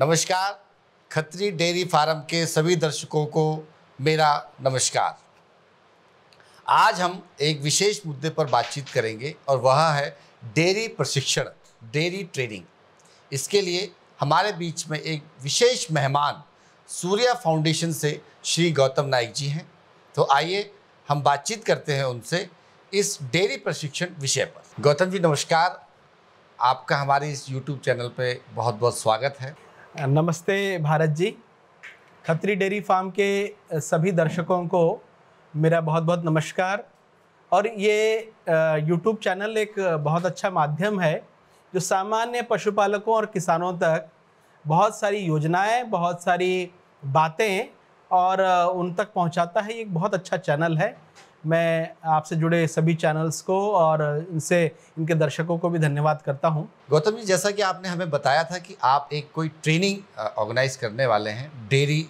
नमस्कार Khatri dairy farm के सभी दर्शकों को मेरा नमस्कार आज हम एक विशेष मुद्दे पर बातचीत करेंगे और वह है डेयरी प्रशिक्षण डेयरी ट्रेनिंग इसके लिए हमारे बीच में एक विशेष मेहमान सूर्या फाउंडेशन से श्री गौतम नाइक जी हैं तो आइए हम बातचीत करते हैं उनसे इस डेयरी प्रशिक्षण विषय पर गौतम जी नमस्कार आपका हमारे इस यूट्यूब चैनल पे बहुत बहुत स्वागत है नमस्ते भारत जी खत्री डेयरी फार्म के सभी दर्शकों को मेरा बहुत बहुत नमस्कार और ये यूट्यूब चैनल एक बहुत अच्छा माध्यम है जो सामान्य पशुपालकों और किसानों तक बहुत सारी योजनाएं बहुत सारी बातें और उन तक पहुंचाता है ये एक बहुत अच्छा चैनल है मैं आपसे जुड़े सभी चैनल्स को और इनसे इनके दर्शकों को भी धन्यवाद करता हूँ गौतम जी जैसा कि आपने हमें बताया था कि आप एक कोई ट्रेनिंग ऑर्गेनाइज करने वाले हैं डेयरी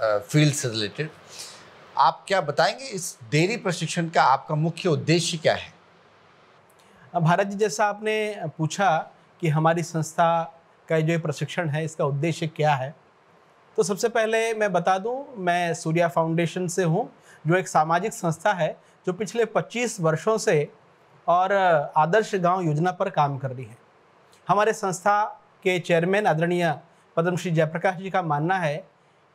फील्ड से रिलेटेड आप क्या बताएंगे इस डेयरी प्रशिक्षण का आपका मुख्य उद्देश्य क्या है भारत जी जैसा आपने पूछा कि हमारी संस्था का जो प्रशिक्षण है इसका उद्देश्य क्या है तो सबसे पहले मैं बता दूं मैं सूर्या फाउंडेशन से हूं जो एक सामाजिक संस्था है जो पिछले 25 वर्षों से और आदर्श गांव योजना पर काम कर रही है हमारे संस्था के चेयरमैन आदरणीय पद्म श्री जयप्रकाश जी का मानना है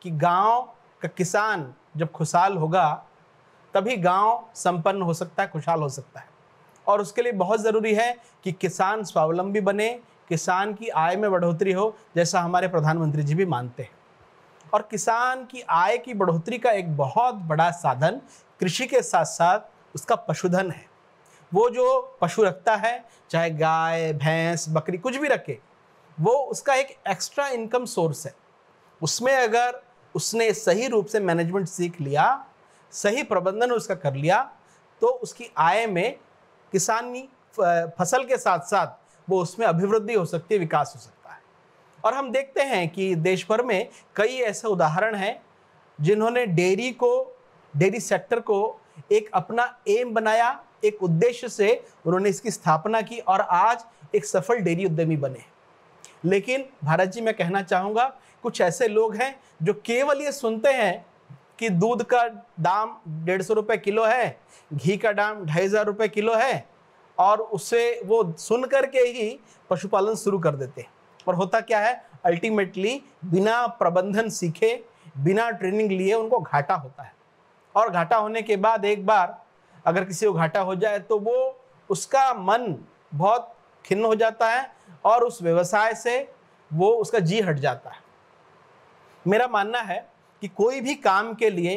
कि गांव का किसान जब खुशहाल होगा तभी गांव संपन्न हो सकता है खुशहाल हो सकता है और उसके लिए बहुत ज़रूरी है कि किसान स्वावलंबी बने किसान की आय में बढ़ोतरी हो जैसा हमारे प्रधानमंत्री जी भी मानते हैं और किसान की आय की बढ़ोतरी का एक बहुत बड़ा साधन कृषि के साथ साथ उसका पशुधन है वो जो पशु रखता है चाहे गाय भैंस बकरी कुछ भी रखे वो उसका एक एक्स्ट्रा इनकम सोर्स है उसमें अगर उसने सही रूप से मैनेजमेंट सीख लिया सही प्रबंधन उसका कर लिया तो उसकी आय में किसानी फसल के साथ साथ वो उसमें अभिवृद्धि हो सकती है विकास हो सकता है और हम देखते हैं कि देश भर में कई ऐसे उदाहरण हैं जिन्होंने डेयरी को डेयरी सेक्टर को एक अपना एम बनाया एक उद्देश्य से उन्होंने इसकी स्थापना की और आज एक सफल डेयरी उद्यमी बने लेकिन भारत जी मैं कहना चाहूँगा कुछ ऐसे लोग हैं जो केवल ये सुनते हैं कि दूध का दाम डेढ़ सौ रुपये किलो है घी का दाम ढाई हज़ार रुपये किलो है और उसे वो सुन करके ही पशुपालन शुरू कर देते हैं पर होता क्या है अल्टीमेटली बिना प्रबंधन सीखे बिना ट्रेनिंग लिए उनको घाटा होता है और घाटा होने के बाद एक बार अगर किसी को घाटा हो जाए तो वो उसका मन बहुत खिन्न हो जाता है और उस व्यवसाय से वो उसका जी हट जाता है मेरा मानना है कि कोई भी काम के लिए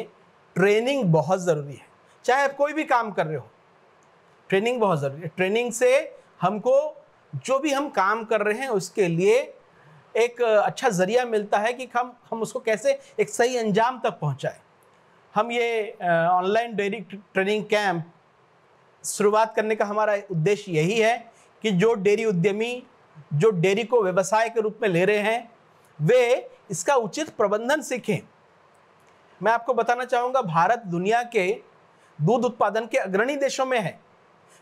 ट्रेनिंग बहुत ज़रूरी है चाहे आप कोई भी काम कर रहे हो ट्रेनिंग बहुत ज़रूरी है ट्रेनिंग से हमको जो भी हम काम कर रहे हैं उसके लिए एक अच्छा ज़रिया मिलता है कि हम हम उसको कैसे एक सही अंजाम तक पहुंचाए हम ये ऑनलाइन डेयरी ट्रेनिंग कैंप शुरुआत करने का हमारा उद्देश्य यही है कि जो डेयरी उद्यमी जो डेयरी को व्यवसाय के रूप में ले रहे हैं वे इसका उचित प्रबंधन सीखें मैं आपको बताना चाहूँगा भारत दुनिया के दूध उत्पादन के अग्रणी देशों में है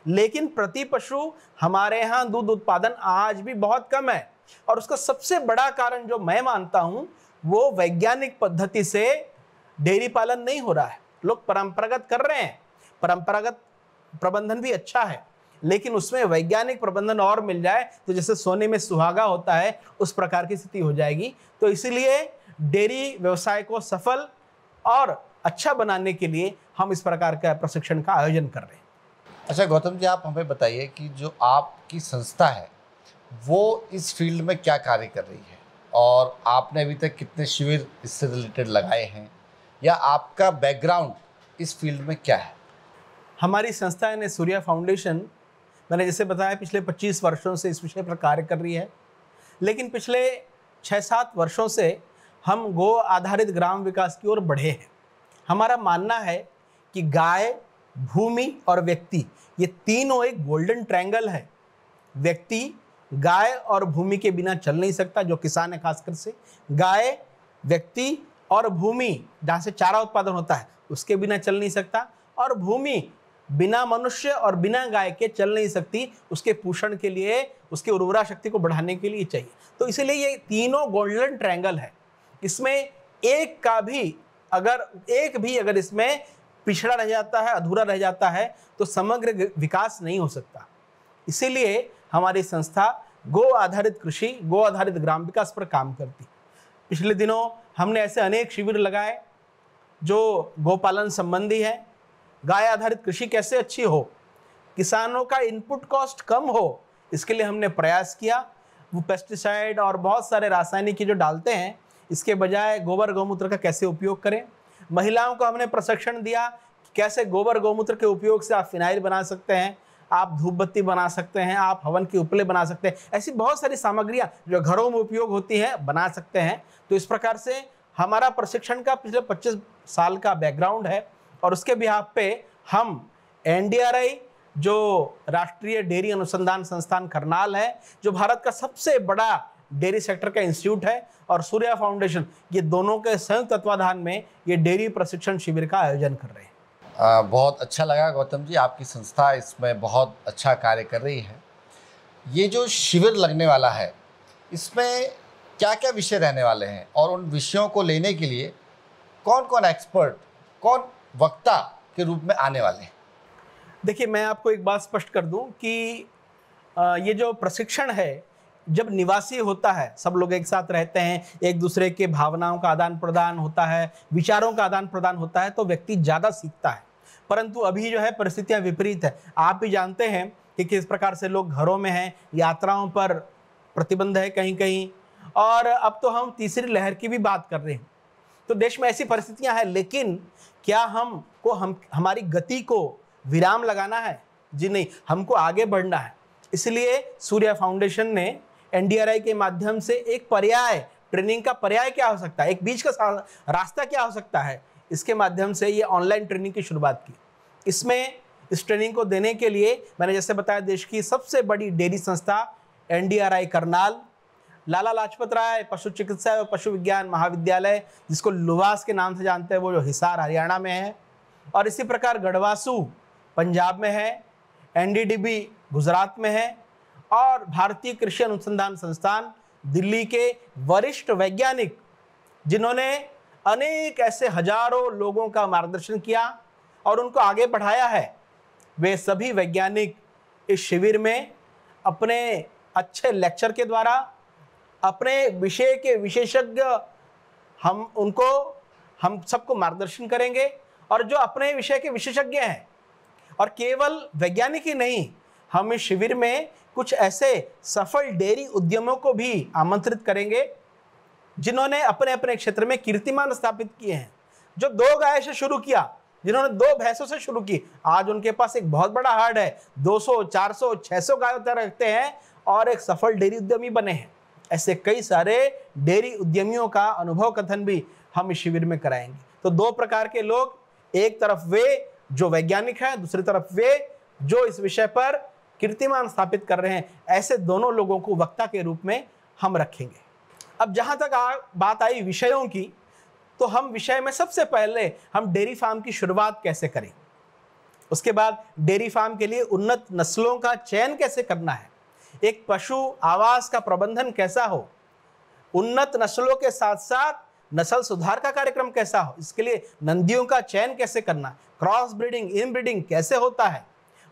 लेकिन प्रति पशु हमारे यहाँ दूध उत्पादन आज भी बहुत कम है और उसका सबसे बड़ा कारण जो मैं मानता हूँ वो वैज्ञानिक पद्धति से डेयरी पालन नहीं हो रहा है लोग परंपरागत कर रहे हैं परंपरागत प्रबंधन भी अच्छा है लेकिन उसमें वैज्ञानिक प्रबंधन और मिल जाए तो जैसे सोने में सुहागा होता है उस प्रकार की स्थिति हो जाएगी तो इसीलिए डेयरी व्यवसाय को सफल और अच्छा बनाने के लिए हम इस प्रकार का प्रशिक्षण का आयोजन कर रहे हैं अच्छा गौतम जी आप हमें बताइए कि जो आपकी संस्था है वो इस फील्ड में क्या कार्य कर रही है और आपने अभी तक कितने शिविर इससे रिलेटेड लगाए हैं या आपका बैकग्राउंड इस फील्ड में क्या है हमारी संस्था यानी सूर्या फाउंडेशन मैंने जैसे बताया पिछले 25 वर्षों से इस विषय पर कार्य कर रही है लेकिन पिछले छः सात वर्षों से हम गो आधारित ग्राम विकास की ओर बढ़े हैं हमारा मानना है कि गाय भूमि और व्यक्ति ये तीनों एक गोल्डन ट्रैंगल है व्यक्ति गाय और भूमि के बिना चल नहीं सकता जो किसान है खासकर से गाय व्यक्ति और भूमि जहाँ से चारा उत्पादन होता है उसके बिना चल नहीं सकता और भूमि बिना मनुष्य और बिना गाय के चल नहीं सकती उसके पोषण के लिए उसके उर्वरा शक्ति को बढ़ाने के लिए चाहिए तो इसीलिए ये तीनों गोल्डन ट्रैंगल है इसमें एक का भी अगर एक भी अगर इसमें पिछड़ा रह जाता है अधूरा रह जाता है तो समग्र विकास नहीं हो सकता इसीलिए हमारी संस्था गो आधारित कृषि गो आधारित ग्राम विकास पर काम करती पिछले दिनों हमने ऐसे अनेक शिविर लगाए जो गोपालन संबंधी है गाय आधारित कृषि कैसे अच्छी हो किसानों का इनपुट कॉस्ट कम हो इसके लिए हमने प्रयास किया वो पेस्टिसाइड और बहुत सारे रासायनिक जो डालते हैं इसके बजाय गोबर गौमूत्र का कैसे उपयोग करें महिलाओं को हमने प्रशिक्षण दिया कैसे गोबर गोमूत्र के उपयोग से आप फिनाइल बना सकते हैं आप धूप बत्ती बना सकते हैं आप हवन के उपले बना सकते हैं ऐसी बहुत सारी सामग्रियाँ जो घरों में उपयोग होती हैं बना सकते हैं तो इस प्रकार से हमारा प्रशिक्षण का पिछले 25 साल का बैकग्राउंड है और उसके बिहार पे हम एन जो राष्ट्रीय डेयरी अनुसंधान संस्थान करनाल है जो भारत का सबसे बड़ा डेयरी सेक्टर का इंस्टीट्यूट है और सूर्या फाउंडेशन ये दोनों के संयुक्त तत्वाधान में ये डेयरी प्रशिक्षण शिविर का आयोजन कर रहे हैं आ, बहुत अच्छा लगा गौतम जी आपकी संस्था इसमें बहुत अच्छा कार्य कर रही है ये जो शिविर लगने वाला है इसमें क्या क्या विषय रहने वाले हैं और उन विषयों को लेने के लिए कौन कौन एक्सपर्ट कौन वक्ता के रूप में आने वाले हैं देखिए मैं आपको एक बात स्पष्ट कर दूं कि ये जो प्रशिक्षण है जब निवासी होता है सब लोग एक साथ रहते हैं एक दूसरे के भावनाओं का आदान प्रदान होता है विचारों का आदान प्रदान होता है तो व्यक्ति ज़्यादा सीखता है परंतु अभी जो है परिस्थितियाँ विपरीत है आप भी जानते हैं कि किस प्रकार से लोग घरों में हैं यात्राओं पर प्रतिबंध है कहीं कहीं और अब तो हम तीसरी लहर की भी बात कर रहे हैं तो देश में ऐसी परिस्थितियां हैं लेकिन क्या हम को हम हमारी गति को विराम लगाना है जी नहीं हमको आगे बढ़ना है इसलिए सूर्या फाउंडेशन ने एनडीआरआई के माध्यम से एक पर्याय ट्रेनिंग का पर्याय क्या हो सकता है एक बीच का रास्ता क्या हो सकता है इसके माध्यम से ये ऑनलाइन ट्रेनिंग की शुरुआत की इसमें इस ट्रेनिंग को देने के लिए मैंने जैसे बताया देश की सबसे बड़ी डेयरी संस्था एन करनाल लाला लाजपत राय पशु चिकित्सा और पशु विज्ञान महाविद्यालय जिसको लुवास के नाम से जानते हैं वो जो हिसार हरियाणा में है और इसी प्रकार गढ़वासू पंजाब में है एनडीडीबी गुजरात में है और भारतीय कृषि अनुसंधान संस्थान दिल्ली के वरिष्ठ वैज्ञानिक जिन्होंने अनेक ऐसे हजारों लोगों का मार्गदर्शन किया और उनको आगे बढ़ाया है वे सभी वैज्ञानिक इस शिविर में अपने अच्छे लेक्चर के द्वारा अपने विषय के विशेषज्ञ हम उनको हम सबको मार्गदर्शन करेंगे और जो अपने विषय के विशेषज्ञ हैं और केवल वैज्ञानिक ही नहीं हम इस शिविर में कुछ ऐसे सफल डेयरी उद्यमों को भी आमंत्रित करेंगे जिन्होंने अपने अपने क्षेत्र में कीर्तिमान स्थापित किए हैं जो दो गाय से शुरू किया जिन्होंने दो भैंसों से शुरू की आज उनके पास एक बहुत बड़ा हार्ड है 200, 400, 600 गायों तक रखते हैं और एक सफल डेयरी उद्यमी बने हैं ऐसे कई सारे डेयरी उद्यमियों का अनुभव कथन भी हम इस शिविर में कराएंगे तो दो प्रकार के लोग एक तरफ वे जो वैज्ञानिक हैं दूसरी तरफ वे जो इस विषय पर कीर्तिमान स्थापित कर रहे हैं ऐसे दोनों लोगों को वक्ता के रूप में हम रखेंगे अब जहाँ तक आ, बात आई विषयों की तो हम विषय में सबसे पहले हम डेयरी फार्म की शुरुआत कैसे करें उसके बाद डेयरी फार्म के लिए उन्नत नस्लों का चयन कैसे करना है एक पशु आवास का प्रबंधन कैसा हो उन्नत नस्लों के साथ साथ नस्ल सुधार का कार्यक्रम कैसा हो इसके लिए नंदियों का चयन कैसे करना क्रॉस ब्रीडिंग इन ब्रीडिंग कैसे होता है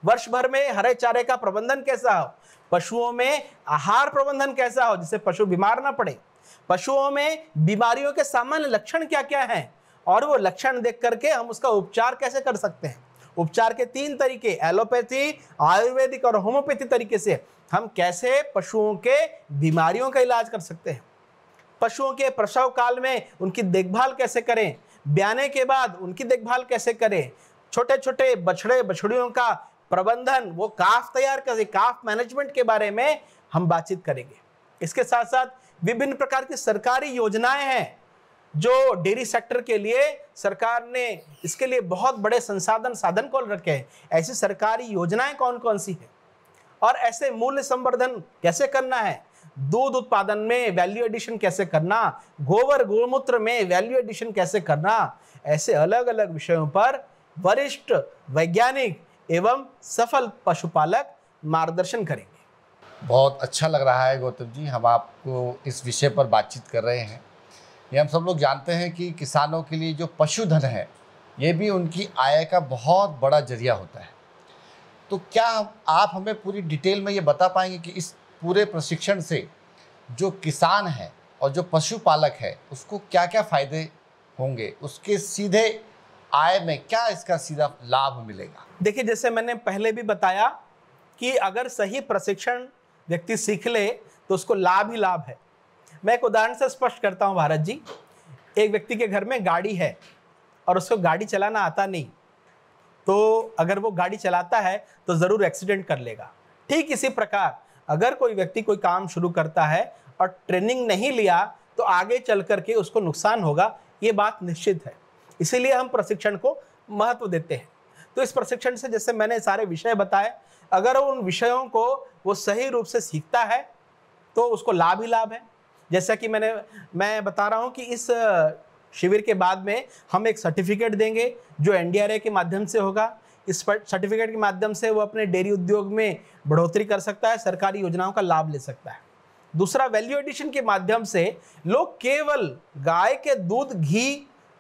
वर्ष भर में हरे चारे का प्रबंधन कैसा हो पशुओं में आहार प्रबंधन कैसा हो जिससे पशु बीमार ना पड़े पशुओं में बीमारियों के सामान्य लक्षण क्या क्या हैं और वो लक्षण देख करके हम उसका उपचार कैसे कर सकते हैं उपचार के तीन तरीके एलोपैथी आयुर्वेदिक और होम्योपैथी तरीके से हम कैसे पशुओं के बीमारियों का इलाज कर सकते हैं पशुओं के प्रसव काल में उनकी देखभाल कैसे करें ब्याने के बाद उनकी देखभाल कैसे करें छोटे छोटे बछड़े बछड़ियों का प्रबंधन वो काफ तैयार कर काफ मैनेजमेंट के बारे में हम बातचीत करेंगे इसके साथ साथ विभिन्न प्रकार की सरकारी योजनाएं हैं जो डेयरी सेक्टर के लिए सरकार ने इसके लिए बहुत बड़े संसाधन साधन कौन रखे हैं ऐसी सरकारी योजनाएं कौन कौन सी है और ऐसे मूल्य संवर्धन कैसे करना है दूध उत्पादन में वैल्यू एडिशन कैसे करना गोबर गोमूत्र में वैल्यू एडिशन कैसे करना ऐसे अलग अलग विषयों पर वरिष्ठ वैज्ञानिक एवं सफल पशुपालक मार्गदर्शन करेंगे बहुत अच्छा लग रहा है गौतम जी हम आपको इस विषय पर बातचीत कर रहे हैं ये हम सब लोग जानते हैं कि किसानों के लिए जो पशुधन है ये भी उनकी आय का बहुत बड़ा जरिया होता है तो क्या आप हमें पूरी डिटेल में ये बता पाएंगे कि इस पूरे प्रशिक्षण से जो किसान है और जो पशुपालक है उसको क्या क्या फ़ायदे होंगे उसके सीधे आय में क्या इसका सीधा लाभ मिलेगा देखिए जैसे मैंने पहले भी बताया कि अगर सही प्रशिक्षण व्यक्ति सीख ले तो उसको लाभ ही लाभ है मैं एक उदाहरण से स्पष्ट करता हूँ भारत जी एक व्यक्ति के घर में गाड़ी है और उसको गाड़ी चलाना आता नहीं तो अगर वो गाड़ी चलाता है तो ज़रूर एक्सीडेंट कर लेगा ठीक इसी प्रकार अगर कोई व्यक्ति कोई काम शुरू करता है और ट्रेनिंग नहीं लिया तो आगे चल करके उसको नुकसान होगा ये बात निश्चित है इसीलिए हम प्रशिक्षण को महत्व देते हैं तो इस प्रशिक्षण से जैसे मैंने सारे विषय बताए अगर उन विषयों को वो सही रूप से सीखता है तो उसको लाभ ही लाभ है जैसा कि मैंने मैं बता रहा हूँ कि इस शिविर के बाद में हम एक सर्टिफिकेट देंगे जो एन के माध्यम से होगा इस सर्टिफिकेट के माध्यम से वो अपने डेयरी उद्योग में बढ़ोतरी कर सकता है सरकारी योजनाओं का लाभ ले सकता है दूसरा वैल्यू एडिशन के माध्यम से लोग केवल गाय के दूध घी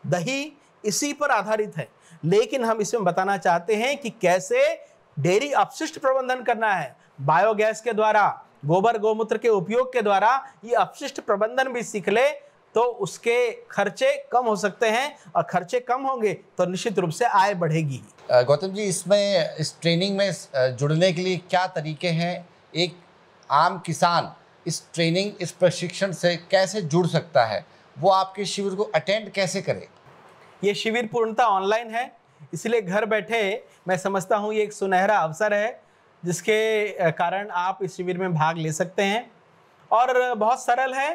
दही इसी पर आधारित है लेकिन हम इसमें बताना चाहते हैं कि कैसे डेयरी अपशिष्ट प्रबंधन करना है बायोगैस के द्वारा गोबर गोमूत्र के उपयोग के द्वारा ये अपशिष्ट प्रबंधन भी सीख ले तो उसके खर्चे कम हो सकते हैं और खर्चे कम होंगे तो निश्चित रूप से आय बढ़ेगी गौतम जी इसमें इस ट्रेनिंग में जुड़ने के लिए क्या तरीके हैं एक आम किसान इस ट्रेनिंग इस प्रशिक्षण से कैसे जुड़ सकता है वो आपके शिविर को अटेंड कैसे करे ये शिविर पूर्णता ऑनलाइन है इसलिए घर बैठे मैं समझता हूँ ये एक सुनहरा अवसर है जिसके कारण आप इस शिविर में भाग ले सकते हैं और बहुत सरल है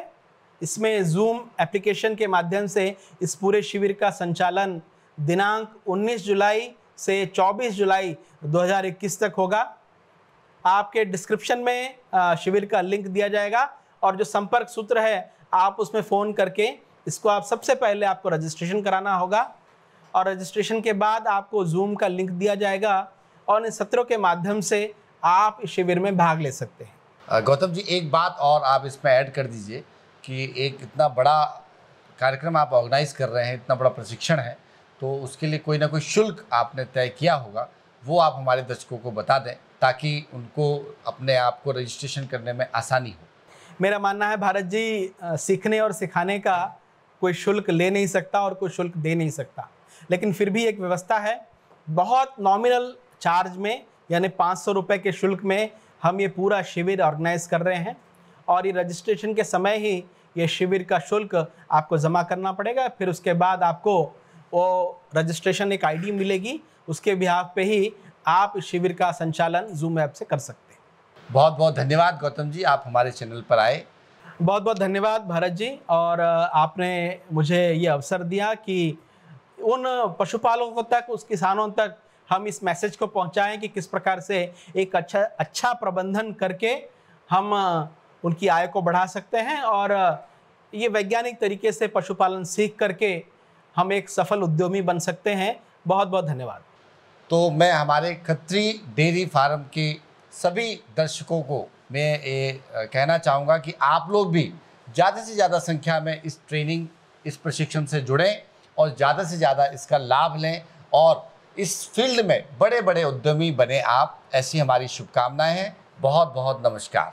इसमें जूम एप्लीकेशन के माध्यम से इस पूरे शिविर का संचालन दिनांक 19 जुलाई से 24 जुलाई 2021 तक होगा आपके डिस्क्रिप्शन में शिविर का लिंक दिया जाएगा और जो संपर्क सूत्र है आप उसमें फ़ोन करके इसको आप सबसे पहले आपको रजिस्ट्रेशन कराना होगा और रजिस्ट्रेशन के बाद आपको जूम का लिंक दिया जाएगा और इन सत्रों के माध्यम से आप इस शिविर में भाग ले सकते हैं गौतम जी एक बात और आप इसमें ऐड कर दीजिए कि एक इतना बड़ा कार्यक्रम आप ऑर्गेनाइज कर रहे हैं इतना बड़ा प्रशिक्षण है तो उसके लिए कोई ना कोई शुल्क आपने तय किया होगा वो आप हमारे दर्शकों को बता दें ताकि उनको अपने आप को रजिस्ट्रेशन करने में आसानी हो मेरा मानना है भारत जी सीखने और सिखाने का कोई शुल्क ले नहीं सकता और कोई शुल्क दे नहीं सकता लेकिन फिर भी एक व्यवस्था है बहुत नॉमिनल चार्ज में यानी पाँच सौ रुपये के शुल्क में हम ये पूरा शिविर ऑर्गेनाइज कर रहे हैं और ये रजिस्ट्रेशन के समय ही ये शिविर का शुल्क आपको जमा करना पड़ेगा फिर उसके बाद आपको वो रजिस्ट्रेशन एक आईडी मिलेगी उसके बिहाफ पे ही आप शिविर का संचालन जूम ऐप से कर सकते हैं बहुत बहुत धन्यवाद गौतम जी आप हमारे चैनल पर आए बहुत बहुत धन्यवाद भारत जी और आपने मुझे ये अवसर दिया कि उन पशुपालकों तक उस किसानों तक हम इस मैसेज को पहुंचाएं कि किस प्रकार से एक अच्छा अच्छा प्रबंधन करके हम उनकी आय को बढ़ा सकते हैं और ये वैज्ञानिक तरीके से पशुपालन सीख करके हम एक सफल उद्यमी बन सकते हैं बहुत बहुत धन्यवाद तो मैं हमारे खत्री डेयरी फार्म के सभी दर्शकों को मैं ये कहना चाहूँगा कि आप लोग भी ज़्यादा से ज़्यादा संख्या में इस ट्रेनिंग इस प्रशिक्षण से जुड़ें और ज़्यादा से ज़्यादा इसका लाभ लें और इस फील्ड में बड़े बड़े उद्यमी बने आप ऐसी हमारी शुभकामनाएं हैं बहुत बहुत नमस्कार